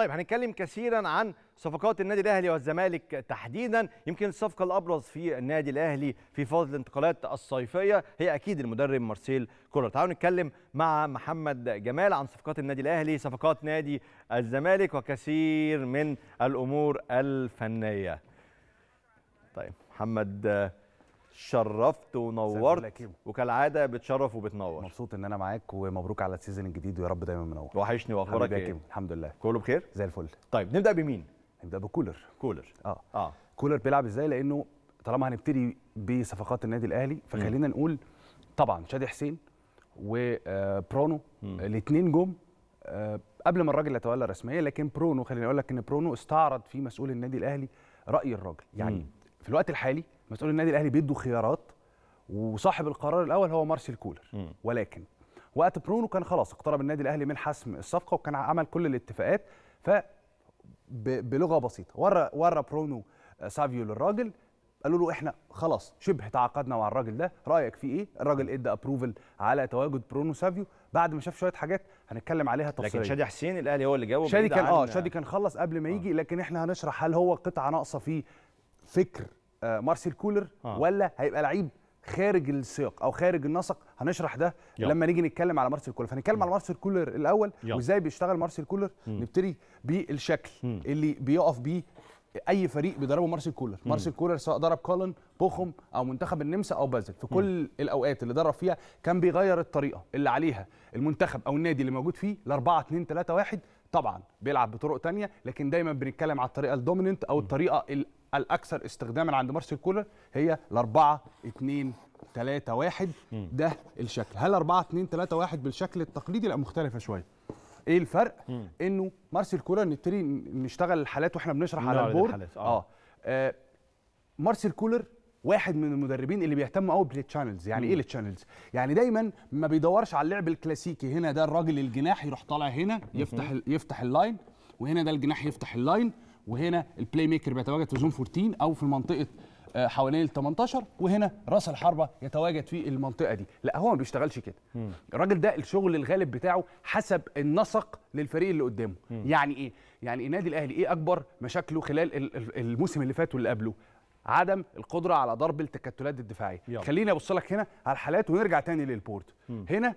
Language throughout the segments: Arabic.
طيب هنتكلم كثيرا عن صفقات النادي الاهلي والزمالك تحديدا يمكن الصفقه الابرز في النادي الاهلي في فاز الانتقالات الصيفيه هي اكيد المدرب مارسيل كولر تعالوا نتكلم مع محمد جمال عن صفقات النادي الاهلي صفقات نادي الزمالك وكثير من الامور الفنيه طيب محمد شرفت ونورت وكالعاده بتشرف وبتنور مبسوط ان انا معاك ومبروك على السيزون الجديد ويا رب دايما منور وحشني واخبارك ايه الحمد لله كله بخير زي الفل طيب نبدا بمين نبدا بكولر كولر اه اه كولر بيلعب ازاي لانه طالما هنبتدي بصفقات النادي الاهلي فخلينا م. نقول طبعا شادي حسين وبرونو آه، آه، الاثنين جم آه، قبل ما الراجل يتولى رسميا لكن برونو خليني اقول لك ان برونو استعرض في مسؤول النادي الاهلي راي الراجل يعني م. في الوقت الحالي مسؤول النادي الاهلي بيدوا خيارات وصاحب القرار الاول هو مارسيل كولر م. ولكن وقت برونو كان خلاص اقترب النادي الاهلي من حسم الصفقه وكان عمل كل الاتفاقات ف بلغه بسيطه ورا ورا برونو آه، سافيو للراجل قالوا له احنا خلاص شبه تعاقدنا مع الراجل ده رايك فيه ايه الراجل ادى ابروفل على تواجد برونو سافيو بعد ما شاف شويه حاجات هنتكلم عليها تفصيليا لكن شادي حسين الاهلي هو اللي جاوب شادي كان اه شادي كان خلص قبل ما آه. يجي لكن احنا هنشرح هل هو قطعه ناقصه في فكر آه، مارسيل كولر آه. ولا هيبقى لعيب خارج السياق او خارج النسق هنشرح ده يلا. لما نيجي نتكلم على مارسيل كولر فنتكلم على مارسيل كولر الاول يلا. وازاي بيشتغل مارسيل كولر م. نبتدي بالشكل م. اللي بيقف بيه اي فريق بيدربه مارسيل كولر م. مارسيل كولر سواء ضرب كولن بوخم او منتخب النمسا او بازل في كل م. الاوقات اللي درب فيها كان بيغير الطريقه اللي عليها المنتخب او النادي اللي موجود فيه ل 4 2 3 1 طبعا بيلعب بطرق تانية لكن دايما بنتكلم على الطريقه الدوميننت او الطريقه الاكثر استخداما عند مارسيل كولر هي ال 4 2 3 1 ده الشكل هل 4 2 3 1 بالشكل التقليدي لا مختلفه شويه ايه الفرق مم. انه مارسيل كولر نبتدي نشتغل الحالات واحنا بنشرح على البورد آه. آه. آه مارسيل كولر واحد من المدربين اللي بيهتم قوي بالتشانلز يعني إيه مم. ايه التشانلز يعني دايما ما بيدورش على اللعب الكلاسيكي هنا ده الراجل الجناح يروح طالع هنا يفتح مم. يفتح اللاين وهنا ده الجناح يفتح اللاين وهنا البلاي ميكر بيتواجد في زون 14 او في منطقه آه، حوالين ال 18 وهنا راس الحربه يتواجد في المنطقه دي لا هو ما بيشتغلش كده الراجل ده الشغل الغالب بتاعه حسب النسق للفريق اللي قدامه مم. يعني ايه يعني النادي الاهلي ايه اكبر مشاكله خلال الموسم اللي فات واللي قبله عدم القدره على ضرب التكتلات الدفاعيه يلا. خليني ابص لك هنا على الحالات ونرجع تاني للبورت مم. هنا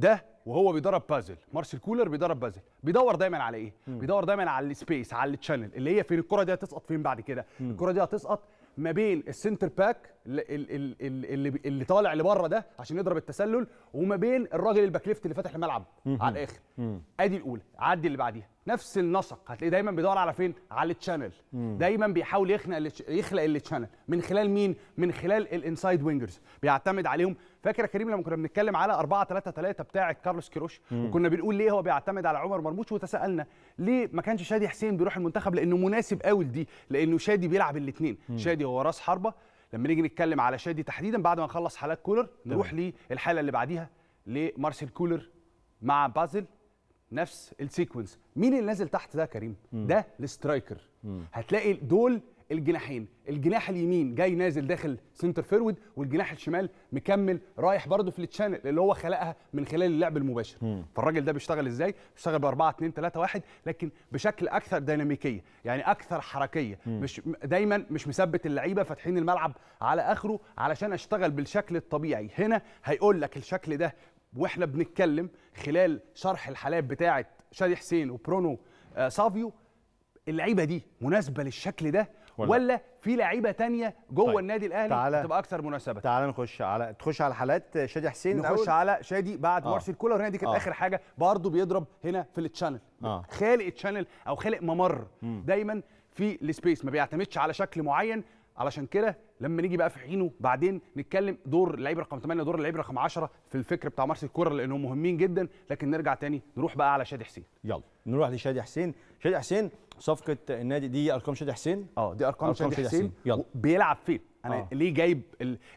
ده وهو بيدرب بازل مارسيل كولر بيدرب بازل بيدور دايما على ايه مم. بيدور دايما على السبيس على التشانل اللي هي فين الكره دي هتسقط فين بعد كده الكره دي هتسقط ما بين السنتر باك اللي, اللي, اللي طالع لبره ده عشان يضرب التسلل وما بين الراجل الباك ليفت اللي فاتح الملعب مم. على الاخر مم. ادي الاولى عدي اللي بعديها نفس النسق هتلاقيه دايما بيدور على فين على التشانل دايما بيحاول يخنق يخلق التشانل من خلال مين من خلال الانسايد وينجرز بيعتمد عليهم فاكر يا كريم لما كنا بنتكلم على 4 3 3 بتاع كارلوس كيروش وكنا بنقول ليه هو بيعتمد على عمر مرموش وتساءلنا ليه ما كانش شادي حسين بيروح المنتخب لانه مناسب قوي لدي لانه شادي بيلعب الاثنين شادي هو راس حربه لما نيجي نتكلم على شادي تحديدا بعد ما نخلص حالات كولر نروح للحاله اللي بعديها لمارسيل كولر مع بازل نفس السيكونس مين اللي نازل تحت ده كريم مم. ده السترايكر هتلاقي دول الجناحين الجناح اليمين جاي نازل داخل سنتر فيرود والجناح الشمال مكمل رايح برده في التشانل اللي هو خلقها من خلال اللعب المباشر فالراجل ده بيشتغل ازاي بيشتغل ب 4 2 3 1 لكن بشكل اكثر ديناميكيه يعني اكثر حركيه مم. مش دايما مش مثبت اللعيبه فاتحين الملعب على اخره علشان اشتغل بالشكل الطبيعي هنا هيقول لك الشكل ده واحنا بنتكلم خلال شرح الحالات بتاعه شادي حسين وبرونو آه سافيو اللعيبه دي مناسبه للشكل ده ولا, ولا في لعيبه تانية جوه طيب. النادي الاهلي تعالى تبقى اكثر مناسبه تعالى نخش على تخش على حالات شادي حسين نخش أول. على شادي بعد آه. مارسيل كولر هنا دي كانت آه. اخر حاجه برضه بيضرب هنا في التشانل آه. خالق التشانل او خالق ممر م. دايما في السبيس ما بيعتمدش على شكل معين علشان كده لما نيجي بقى في حينه بعدين نتكلم دور اللعيب رقم 8 دور اللعيب رقم 10 في الفكر بتاع مارس الكوره لانهم مهمين جدا لكن نرجع تاني نروح بقى على شادي حسين يلا نروح لشادي حسين شادي حسين صفقه النادي دي ارقام شادي حسين اه دي ارقام, شادي, شادي حسين, حسين. يلا بيلعب فين انا آه. ليه جايب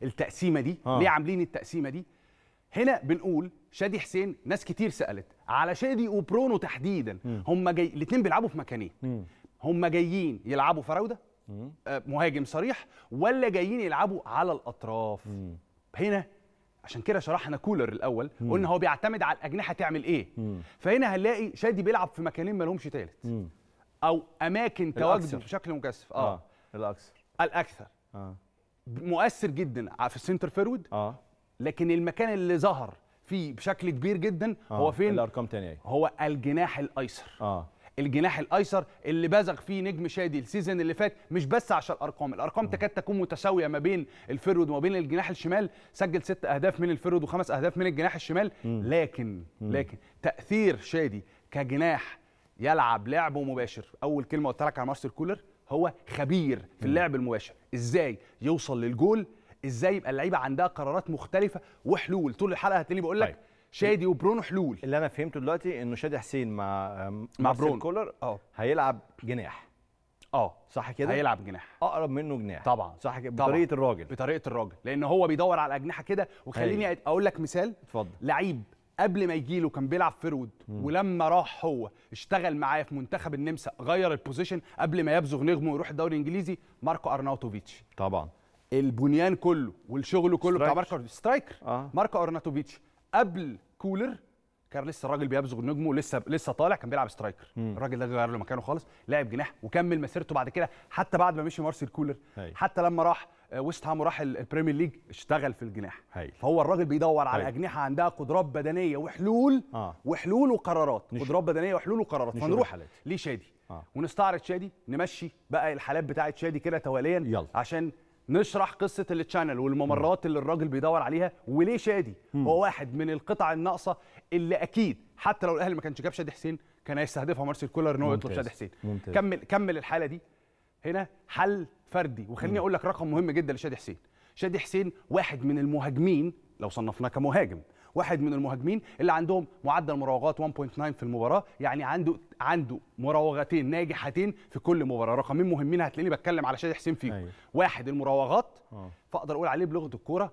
التقسيمه دي آه. ليه عاملين التقسيمه دي هنا بنقول شادي حسين ناس كتير سالت على شادي وبرونو تحديدا هم جاي الاثنين بيلعبوا في مكانين هم جايين يلعبوا فراوده آه، مهاجم صريح ولا جايين يلعبوا على الاطراف مم. هنا عشان كده شرحنا كولر الاول مم. قلنا هو بيعتمد على الاجنحه تعمل ايه مم. فهنا هنلاقي شادي بيلعب في مكانين ما لهمش ثالث او اماكن تواجده بشكل مكثف اه, آه. الاكثر الاكثر آه. مؤثر جدا في السنتر فيرود آه. لكن المكان اللي ظهر فيه بشكل كبير جدا آه. هو فين الارقام تانية هو الجناح الايسر اه الجناح الايسر اللي بزغ فيه نجم شادي السيزون اللي فات مش بس عشان الارقام الارقام تكاد تكون متساويه ما بين الفرود وما بين الجناح الشمال سجل ست اهداف من الفرود وخمس اهداف من الجناح الشمال لكن لكن تاثير شادي كجناح يلعب لعب مباشر اول كلمه قلت لك على مارسيل كولر هو خبير في اللعب المباشر ازاي يوصل للجول ازاي يبقى اللعيبه عندها قرارات مختلفه وحلول طول الحلقه هتلاقيني بقول لك طيب. شادي وبرونو حلول اللي انا فهمته دلوقتي انه شادي حسين مع مع برون كولر اه هيلعب جناح اه صح كده هيلعب جناح اقرب منه جناح طبعا صح كده بطريقه طبعًا. الراجل بطريقه الراجل لان هو بيدور على اجنحه كده وخليني هي. أيوه. اقول لك مثال اتفضل لعيب قبل ما يجي له كان بيلعب فرود مم. ولما راح هو اشتغل معاه في منتخب النمسا غير البوزيشن قبل ما يبزغ نغمه ويروح الدوري الانجليزي ماركو ارناوتوفيتش طبعا البنيان كله والشغل كله بتاع ماركو سترايكر آه. ماركو ارناوتوفيتش قبل كولر كان لسه الراجل بيبزغ نجمه لسه لسه طالع كان بيلعب سترايكر الراجل ده غير له مكانه خالص لعب جناح وكمل مسيرته بعد كده حتى بعد ما مشي مارسيل كولر هي. حتى لما راح آه، ويست هام وراح البريمير ليج اشتغل في الجناح هي. فهو الراجل بيدور هي. على اجنحه عندها قدرات بدنيه وحلول آه. وحلول وقرارات نشو. قدرات بدنيه وحلول وقرارات فنروح ليه شادي آه. ونستعرض شادي نمشي بقى الحالات بتاعه شادي كده تواليا يلا. عشان نشرح قصه التشانل والممرات اللي الراجل بيدور عليها وليه شادي هو واحد من القطع الناقصه اللي اكيد حتى لو الاهلي ما كانش جاب شادي حسين كان هيستهدفها مارسيل كولر ان هو يطلب شادي حسين ممتاز. كمل كمل الحاله دي هنا حل فردي وخليني اقول لك رقم مهم جدا لشادي حسين شادي حسين واحد من المهاجمين لو صنفناه كمهاجم واحد من المهاجمين اللي عندهم معدل مراوغات 1.9 في المباراه يعني عنده عنده مراوغتين ناجحتين في كل مباراه رقمين مهمين هتلاقيني بتكلم على شادي حسين فيهم أيوه. واحد المراوغات آه. فاقدر اقول عليه بلغه الكوره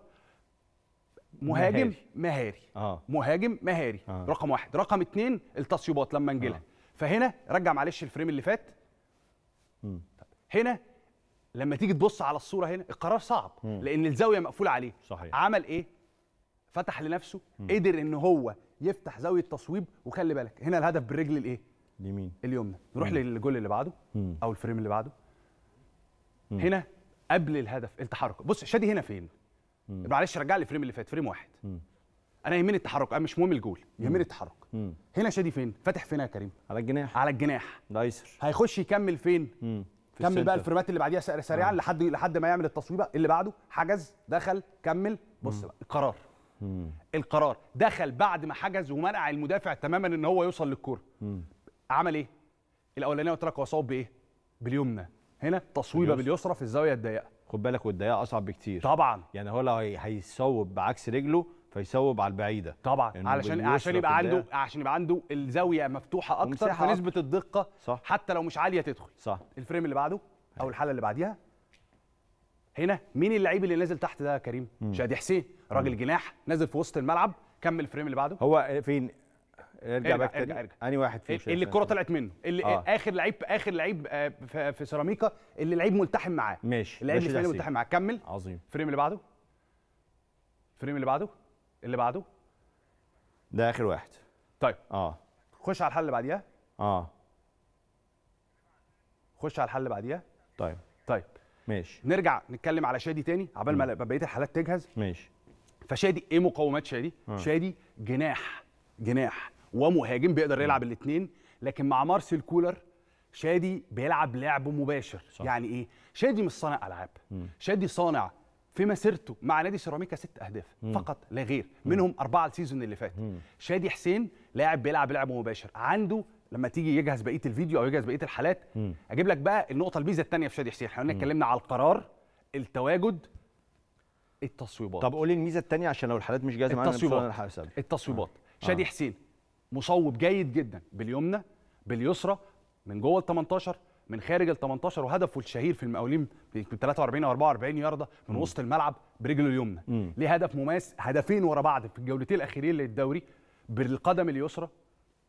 مهاجم مهاري آه. مهاجم مهاري آه. رقم واحد رقم اثنين التصيبات لما نجيلها آه. فهنا رجع معلش الفريم اللي فات هنا لما تيجي تبص على الصوره هنا القرار صعب مم. لان الزاويه مقفوله عليه صحيح. عمل ايه فتح لنفسه مم. قدر ان هو يفتح زاويه تصويب وخلي بالك هنا الهدف بالرجل الايه اليمين اليمنى نروح للجول اللي بعده مم. او الفريم اللي بعده مم. هنا قبل الهدف التحرك بص شادي هنا فين معلش رجع لي الفريم اللي فات فريم واحد مم. انا يهمني التحرك انا مش مهم الجول يهمني التحرك مم. هنا شادي فين فاتح فين يا كريم على الجناح على الجناح الايسر هيخش يكمل فين في كمل السنتر. بقى الفريمات اللي بعديها سريعا لحد لحد ما يعمل التصويبه اللي بعده حجز دخل كمل بص مم. بقى القرار القرار دخل بعد ما حجز ومنع المدافع تماما ان هو يوصل للكره عمل ايه الاولانيه قلت لك هو بايه باليمنى هنا تصويبه باليسرى في الزاويه الضيقه خد بالك والضيقه اصعب بكتير طبعا يعني هو لو هيصوب بعكس رجله فيصوب على البعيده طبعا يعني علشان عشان يبقى عنده عشان يبقى عنده الزاويه مفتوحه اكتر فنسبه الدقه صح. حتى لو مش عاليه تدخل صح الفريم اللي بعده او الحاله اللي بعديها هنا مين اللعيب اللي نازل تحت ده يا كريم شادي حسين راجل جناح نازل في وسط الملعب كمل الفريم اللي بعده هو فين ارجع بقى ارجع ارجع انهي واحد فيه اللي الكره طلعت منه اللي آه. اخر لعيب اخر لعيب آه، في سيراميكا اللي لعيب ملتحم معاه ماشي اللعيب اللي ملتحم معاه كمل عظيم الفريم اللي بعده الفريم اللي بعده اللي بعده ده اخر واحد طيب اه خش على الحل اللي بعديها اه خش على الحل اللي بعديها طيب طيب ماشي نرجع نتكلم على شادي تاني عبال ما بقيه الحالات تجهز ماشي فشادي ايه مقومات شادي؟ مم. آه. شادي جناح جناح ومهاجم بيقدر يلعب الاثنين لكن مع مارسيل كولر شادي بيلعب لعب مباشر صح. يعني ايه؟ شادي مش صانع العاب مم. شادي صانع في مسيرته مع نادي سيراميكا ست اهداف مم. فقط لا غير منهم اربعه السيزون اللي فات مم. شادي حسين لاعب بيلعب لعب مباشر عنده لما تيجي يجهز بقيه الفيديو او يجهز بقيه الحالات م. اجيب لك بقى النقطه الميزه الثانيه في شادي حسين احنا اتكلمنا على القرار التواجد التصويبات طب قولي الميزه الثانيه عشان لو الحالات مش جاهزه معانا التصويبات التصويبات آه. آه. شادي حسين مصوب جيد جدا باليمنى باليسرى من جوه ال 18 من خارج ال 18 وهدفه الشهير في المقاولين في 43 او 44 يارده من م. وسط الملعب برجله اليمنى ليه هدف مماس هدفين ورا بعض في الجولتين الاخيرين للدوري بالقدم اليسرى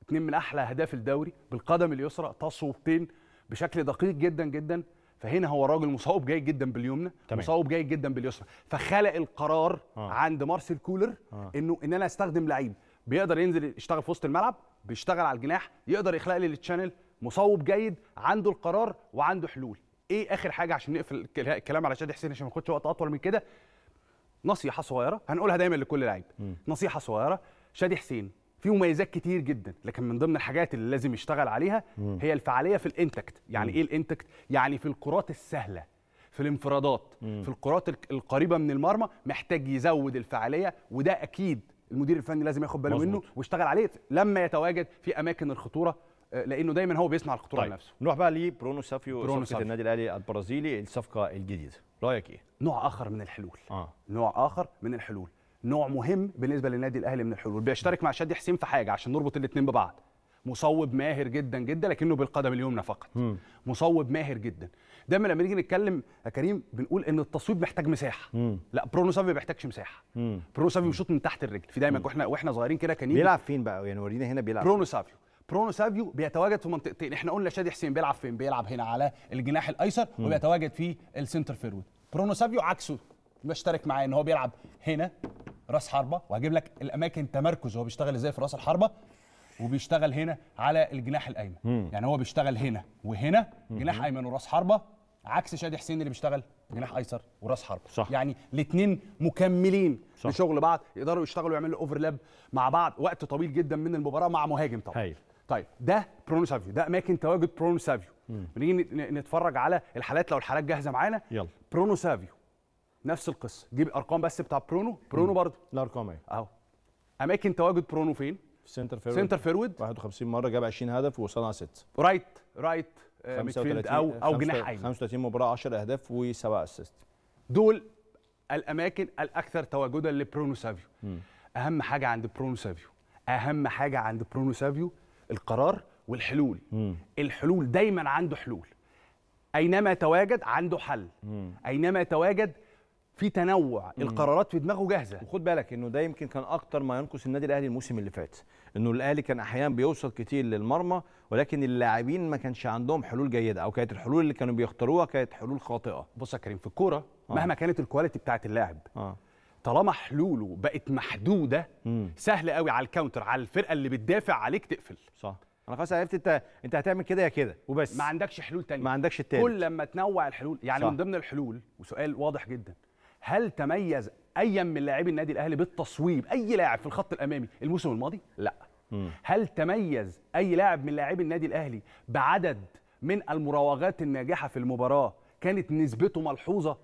اتنين من احلى اهداف الدوري بالقدم اليسرى تصويبتين بشكل دقيق جدا جدا فهنا هو راجل مصوب جيد جدا باليمنى مصوب جيد جدا باليسرى فخلق القرار آه. عند مارسيل كولر آه. انه ان انا استخدم لعيب بيقدر ينزل يشتغل في وسط الملعب بيشتغل على الجناح يقدر يخلق لي التشانل مصوب جيد عنده القرار وعنده حلول ايه اخر حاجه عشان نقفل الكلام على شادي حسين عشان ما ناخدش وقت اطول من كده نصيحه صغيره هنقولها دايما لكل لعيب نصيحه صغيره شادي حسين في مميزات كتير جدا لكن من ضمن الحاجات اللي لازم يشتغل عليها هي الفعاليه في الانتكت يعني ايه الانتكت يعني في الكرات السهله في الانفرادات في الكرات القريبه من المرمى محتاج يزود الفعاليه وده اكيد المدير الفني لازم ياخد باله منه ويشتغل عليه لما يتواجد في اماكن الخطوره آه، لانه دايما هو بيصنع الخطوره طيب. لنفسه نروح بقى لبرونو سافيو برونو صفقه النادي الاهلي البرازيلي الصفقه الجديده رايك ايه نوع اخر من الحلول آه. نوع اخر من الحلول نوع مهم بالنسبه للنادي الاهلي من الحلول بيشترك مع شادي حسين في حاجه عشان نربط الاثنين ببعض مصوب ماهر جدا جدا لكنه بالقدم اليمنى فقط مم. مصوب ماهر جدا دايما لما نيجي نتكلم يا كريم بنقول ان التصويب محتاج مساحه مم. لا برونو سافي ما بيحتاجش مساحه مم. برونو سافي بيشوط من تحت الرجل في دايما واحنا واحنا صغيرين كده كان بيلعب فين بقى يعني ورينا هنا بيلعب برونو سافيو برونو سافيو بيتواجد في منطقتين احنا قلنا شادي حسين بيلعب فين بيلعب هنا على الجناح الايسر وبيتواجد في السنتر فيرود برونو سافيو عكسه بشترك معاه ان هو بيلعب هنا راس حربه وهجيب لك الاماكن تمركز هو بيشتغل ازاي في راس الحربه وبيشتغل هنا على الجناح الايمن يعني هو بيشتغل هنا وهنا جناح ايمن وراس حربه عكس شادي حسين اللي بيشتغل جناح ايسر وراس حرب صح. يعني الاثنين مكملين صح. لشغل بعض يقدروا يشتغلوا ويعملوا اوفرلاب مع بعض وقت طويل جدا من المباراه مع مهاجم طبعا هي. طيب ده برونو سافيو ده اماكن تواجد برونو سافيو بنيجي نتفرج على الحالات لو الحالات جاهزه معانا يلا برونو سافيو نفس القصه جيب ارقام بس بتاع برونو برونو برضه الارقام اهي اهو اماكن تواجد برونو فين سنتر فيرويد سنتر فيرويد 51 مره جاب 20 هدف وصنع 6 رايت رايت آه، ميدفيلد او او جناح ايمن 35 مباراه 10 اهداف و7 اسيست دول الاماكن الاكثر تواجدا لبرونو سافيو مم. اهم حاجه عند برونو سافيو اهم حاجه عند برونو سافيو القرار والحلول مم. الحلول دايما عنده حلول اينما تواجد عنده حل مم. اينما تواجد في تنوع مم. القرارات في دماغه جاهزه وخد بالك انه ده يمكن كان اكتر ما ينقص النادي الاهلي الموسم اللي فات انه الاهلي كان احيانا بيوصل كتير للمرمى ولكن اللاعبين ما كانش عندهم حلول جيده او كانت الحلول اللي كانوا بيختاروها كانت حلول خاطئه بص يا كريم في الكوره آه. مهما كانت الكواليتي بتاعه اللاعب آه. طالما حلوله بقت محدوده مم. سهل قوي على الكاونتر على الفرقه اللي بتدافع عليك تقفل صح انا خلاص عرفت انت انت هتعمل كده يا كده وبس ما عندكش حلول تانية ما عندكش التاني كل لما تنوع الحلول يعني صح. من ضمن الحلول وسؤال واضح جدا هل تميز اي من لاعبي النادي الاهلي بالتصويب اي لاعب في الخط الامامي الموسم الماضي لا مم. هل تميز اي لاعب من لاعبي النادي الاهلي بعدد من المراوغات الناجحه في المباراه كانت نسبته ملحوظه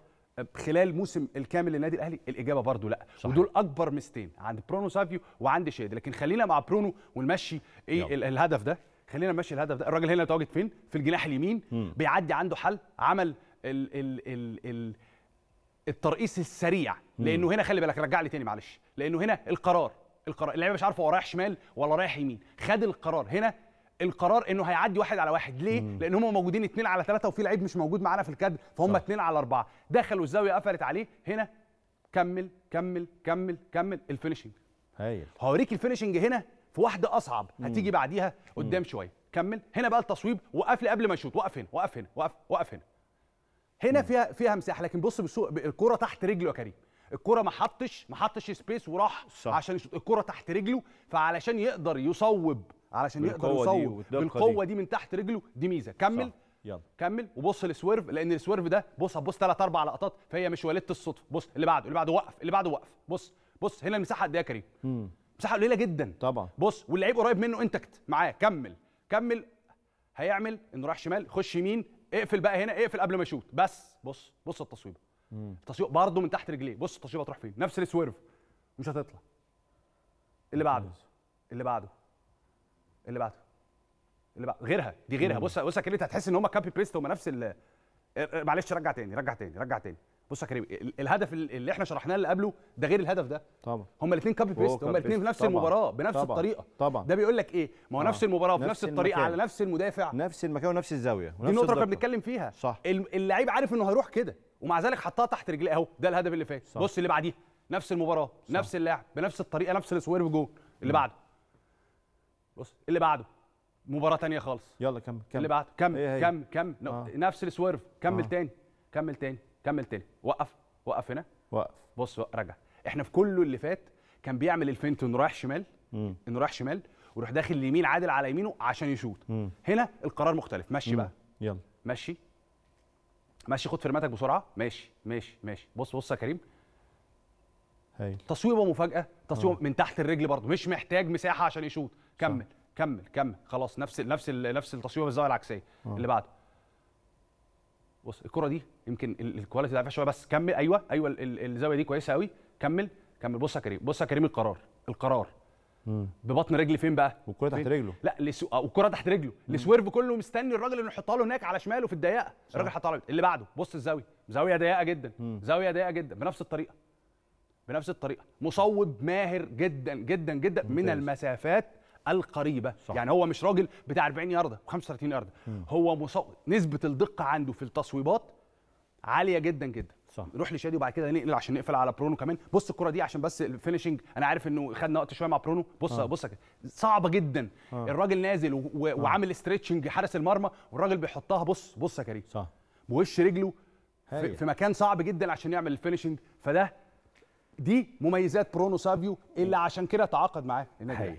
خلال موسم الكامل للنادي الاهلي الاجابه برضو لا صحيح. ودول اكبر ميزتين عند برونو سافيو وعند شادي لكن خلينا مع برونو ونمشي ايه الهدف ده خلينا نمشي الهدف ده الراجل هنا متواجد فين في الجناح اليمين بيعدي عنده حل عمل ال ال ال, ال الترقيص السريع لانه هنا خلي بالك رجع لي تاني معلش لانه هنا القرار القرار اللعيبه مش عارفه هو رايح شمال ولا رايح يمين خد القرار هنا القرار انه هيعدي واحد على واحد ليه مم. لان هم موجودين اثنين على ثلاثة وفي لعيب مش موجود معانا في الكادر فهم صح. اثنين على اربعة دخلوا الزاويه قفلت عليه هنا كمل كمل كمل كمل الفينشنج هايل هوريك الفينشنج هنا في واحده اصعب هتيجي بعديها قدام شويه كمل هنا بقى التصويب وقف لي قبل ما يشوط وقف هنا وقف هنا وقف وقف هنا هنا فيها فيها مساحه لكن بص الكوره تحت رجله يا كريم الكرة ما حطش ما حطش سبيس وراح صح. عشان الكرة تحت رجله فعلشان يقدر يصوب علشان يقدر يصوب دي بالقوة دي. دي من تحت رجله دي ميزة كمل صح. يلا كمل وبص للسويرف لان السويرف ده بص هتبص ثلاث اربع لقطات فهي مش ولدت الصدفة بص اللي بعده اللي بعده وقف اللي بعده وقف بص بص هنا المساحة قد ايه يا كريم مساحة قليلة جدا طبعا بص واللعيب قريب منه انتكت معاه كمل كمل هيعمل انه راح شمال خش يمين اقفل بقى هنا اقفل قبل ما يشوط بس بص بص التصويبه التصويبه برضه من تحت رجليه بص التصويبه هتروح فين نفس السويرف مش هتطلع اللي بعده اللي بعده اللي بعده اللي بعده غيرها دي غيرها بص بص كده هتحس ان هم كابي بيست هم نفس آه، آه، معلش رجع تاني رجع تاني رجع تاني بص يا كريم الهدف اللي احنا شرحناه اللي قبله ده غير الهدف ده طبعا هما الاثنين كابي بيست هما الاثنين في نفس طبعًا. المباراه بنفس طبعًا. الطريقه طبعا ده بيقول لك ايه ما هو نفس آه. المباراه في نفس الطريقه المكان. على نفس المدافع نفس المكان ونفس الزاويه ونفس دي النقطه اللي بنتكلم فيها صح اللعيب عارف انه هيروح كده ومع ذلك حطها تحت رجليه اهو ده الهدف اللي فات بص اللي بعديه نفس المباراه صح. نفس اللاعب بنفس الطريقه نفس السويرف جول اللي بعده بص اللي بعده مباراه ثانيه خالص يلا كمل كمل اللي بعده كمل إيه، إيه. كمل كمل آه. نفس السويرف كمل آه. تاني كمل تاني كمل تاني وقف وقف هنا وقف بص رجع احنا في كله اللي فات كان بيعمل الفينت انه رايح شمال انه رايح شمال ويروح داخل اليمين عادل على يمينه عشان يشوط هنا القرار مختلف مشي مم. بقى يلا مشي ماشي خد فرماتك بسرعه ماشي ماشي ماشي بص بص يا كريم هايل تصويبه مفاجاه تصويبه آه. من تحت الرجل برضه مش محتاج مساحه عشان يشوط كمل صح. كمل كمل خلاص نفس نفس نفس التصويبه بالزاويه العكسيه أوه. اللي بعده بص الكره دي يمكن الكواليتي ده شويه بس كمل ايوه ايوه الزاويه دي كويسه قوي كمل كمل بص يا كريم بص يا كريم القرار القرار مم. ببطن رجلي فين بقى والكره تحت رجله لا لسو... آه، والكره تحت رجله السويرف كله مستني الراجل انه يحطها له هناك على شماله في الضيقه الراجل حطها له اللي بعده بص الزاويه زاويه ضيقه جدا مم. زاويه ضيقه جدا بنفس الطريقه بنفس الطريقه مصوب ماهر جدا جدا جدا ممتاز. من المسافات القريبه صح. يعني هو مش راجل بتاع 40 يارده 35 يارده هو مصاب نسبه الدقه عنده في التصويبات عاليه جدا جدا صح. نروح لشادي وبعد كده نقل عشان نقفل على برونو كمان بص الكره دي عشان بس الفينشنج انا عارف انه خدنا وقت شويه مع برونو بص آه. بص صعبه جدا آه. الراجل نازل و... آه. وعامل استريتشنج حارس المرمى والراجل بيحطها بص بص يا كريم صح بوش رجله في... في مكان صعب جدا عشان يعمل الفينشنج فده دي مميزات برونو سابيو اللي عشان كده تعاقد معاه النادي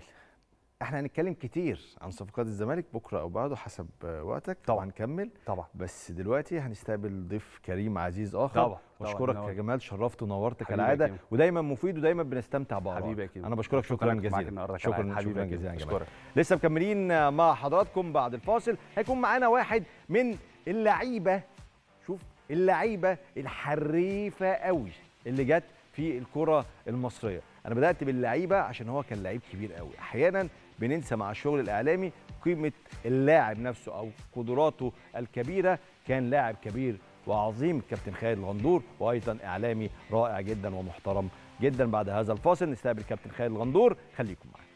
احنا هنتكلم كتير عن صفقات الزمالك بكره او بعده حسب وقتك طبعا هنكمل طبعا بس دلوقتي هنستقبل ضيف كريم عزيز اخر طبعا بشكرك يا جمال شرفت ونورت كالعاده ودايما مفيد ودايما بنستمتع بارائك حبيبي انا بشكرك شكرا جزيلا شكرا شكرا جزيلا يا جمال لسه مكملين مع حضراتكم بعد الفاصل هيكون معانا واحد من اللعيبه شوف اللعيبه الحريفه قوي اللي جت في الكره المصريه انا بدات باللعيبه عشان هو كان لعيب كبير قوي احيانا بننسى مع الشغل الاعلامي قيمه اللاعب نفسه او قدراته الكبيره كان لاعب كبير وعظيم كابتن خالد الغندور وايضا اعلامي رائع جدا ومحترم جدا بعد هذا الفاصل نستقبل كابتن خالد الغندور خليكم معنا